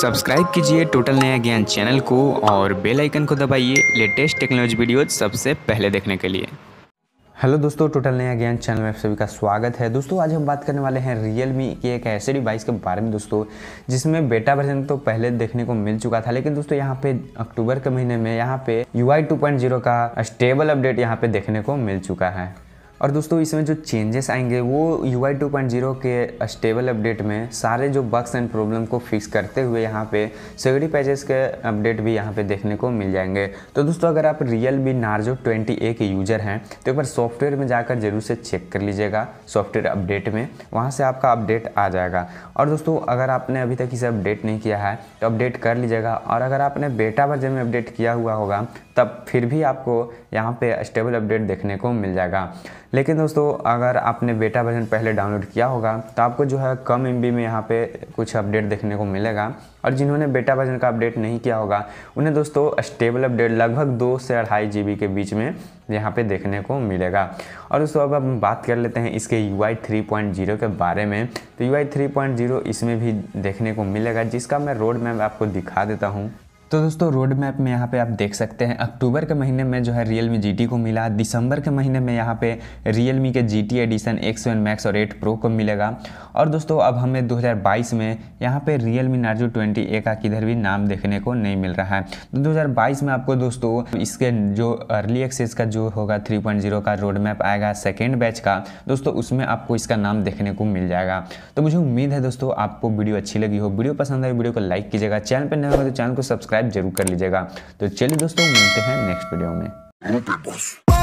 subscribe कीजिए total नया ज्ञान चैनल को और बेल आइकन को दबाइए लेटेस्ट टेक्नोलॉजी वीडियो सबसे पहले देखने के लिए हेलो दोस्तों टोटल नया ज्ञान चैनल में आप सभी का स्वागत है दोस्तों आज हम बात करने वाले हैं रियल मी के एक ऐसे डिवाइस के बारे में दोस्तों जिसमें बेटा वर्जन तो पहले देखने को मिल चुका था लेकिन दोस्तों यहाँ पे अक्टूबर के महीने में यहाँ पे U I two point zero का स्टेबल अपडेट यहाँ पे देखने को मिल चुका है और दोस्तों इसमें जो चेंजेस आएंगे वो U I two point zero के स्टेबल अपडेट में सारे जो बग्स एंड प्रॉब्लम को फिक्स करते हुए यहाँ पे सिक्योरिटी पैजेस के अपडेट भी यहाँ पे देखने को मिल जाएंगे तो दोस्तों अगर आप Realme Narzo twenty A के यूज़र हैं तो एक बार सॉफ्टवेयर में जाकर जरूर से चेक कर लीजिएगा सॉफ्टवेयर अपडेट में वहाँ से आपका अपडेट आ जाएगा और दोस्तों अगर आपने अभी तक इसे अपडेट नहीं किया है तो अपडेट कर लीजिएगा और अगर आपने बेटा वर्जन में अपडेट किया हुआ होगा तब फिर भी आपको यहाँ पे स्टेबल अपडेट देखने को मिल जाएगा लेकिन दोस्तों अगर आपने बेटा वर्जन पहले डाउनलोड किया होगा तो आपको जो है कम एम में यहाँ पे कुछ अपडेट देखने को मिलेगा और जिन्होंने बेटा वर्जन का अपडेट नहीं किया होगा उन्हें दोस्तों स्टेबल अपडेट लगभग दो से अढ़ाई जी के बीच में यहाँ पे देखने को मिलेगा और दोस्तों अब हम बात कर लेते हैं इसके U I three point zero के बारे में तो U I three point zero इसमें भी देखने को मिलेगा जिसका मैं रोड मैप आपको दिखा देता हूँ तो दोस्तों रोड मैप में यहाँ पे आप देख सकते हैं अक्टूबर के महीने में जो है रियल मी जी को मिला दिसंबर के महीने में यहाँ पे रियल मी के G T edition X one max और एट प्रो को मिलेगा और दोस्तों अब हमें 2022 में यहाँ पे Realme Narzo twenty A का किधर भी नाम देखने को नहीं मिल रहा है तो दो में आपको दोस्तों इसके जो अर्ली एक्सेस का जो होगा थ्री oh का रोड मैप आएगा सेकेंड बैच का दोस्तों उसमें आपको इसका नाम देखने को मिल जाएगा तो मुझे उम्मीद है दोस्तों आपको वीडियो अच्छी लगी हो वीडियो पसंद आई वीडियो को लाइक कीजिएगा चैनल पर नए हो तो चैनल को सब्सक्राइब सब्सक्राइब जरूर कर लीजिएगा तो चलिए दोस्तों मिलते हैं नेक्स्ट वीडियो में